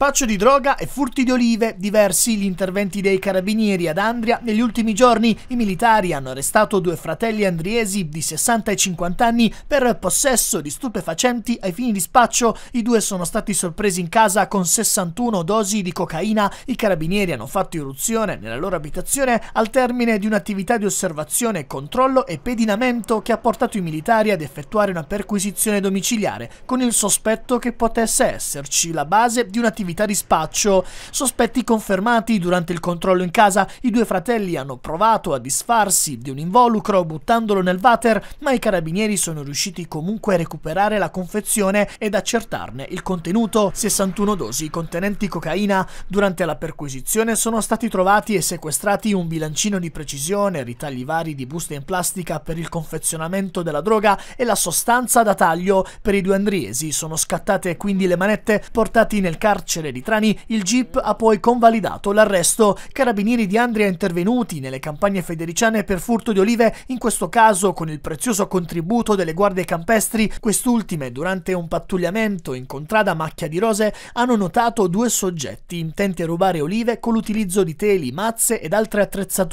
Spaccio di droga e furti di olive, diversi gli interventi dei carabinieri ad Andria negli ultimi giorni. I militari hanno arrestato due fratelli andriesi di 60 e 50 anni per possesso di stupefacenti ai fini di spaccio. I due sono stati sorpresi in casa con 61 dosi di cocaina. I carabinieri hanno fatto irruzione nella loro abitazione al termine di un'attività di osservazione, controllo e pedinamento che ha portato i militari ad effettuare una perquisizione domiciliare con il sospetto che potesse esserci la base di un'attività attività di spaccio. Sospetti confermati durante il controllo in casa, i due fratelli hanno provato a disfarsi di un involucro buttandolo nel water, ma i carabinieri sono riusciti comunque a recuperare la confezione ed accertarne il contenuto. 61 dosi contenenti cocaina. Durante la perquisizione sono stati trovati e sequestrati un bilancino di precisione, ritagli vari di buste in plastica per il confezionamento della droga e la sostanza da taglio. Per i due andriesi sono scattate quindi le manette portati nel carcere carcere di Trani, il GIP ha poi convalidato l'arresto. Carabinieri di Andria intervenuti nelle campagne federiciane per furto di olive, in questo caso con il prezioso contributo delle guardie campestri, quest'ultime durante un pattugliamento in contrada Macchia di Rose hanno notato due soggetti intenti a rubare olive con l'utilizzo di teli, mazze ed altre attrezzature.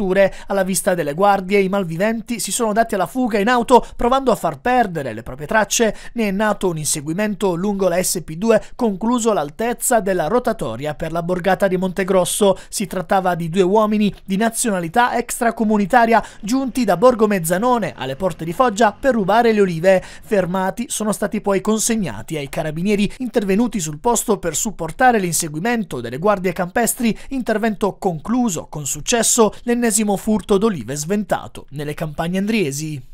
Alla vista delle guardie i malviventi si sono dati alla fuga in auto provando a far perdere le proprie tracce, ne è nato un inseguimento lungo la SP2 concluso all'altezza del della rotatoria per la borgata di Montegrosso. Si trattava di due uomini di nazionalità extracomunitaria giunti da Borgo Mezzanone alle porte di Foggia per rubare le olive. Fermati sono stati poi consegnati ai carabinieri intervenuti sul posto per supportare l'inseguimento delle guardie campestri, intervento concluso con successo l'ennesimo furto d'olive sventato nelle campagne andriesi.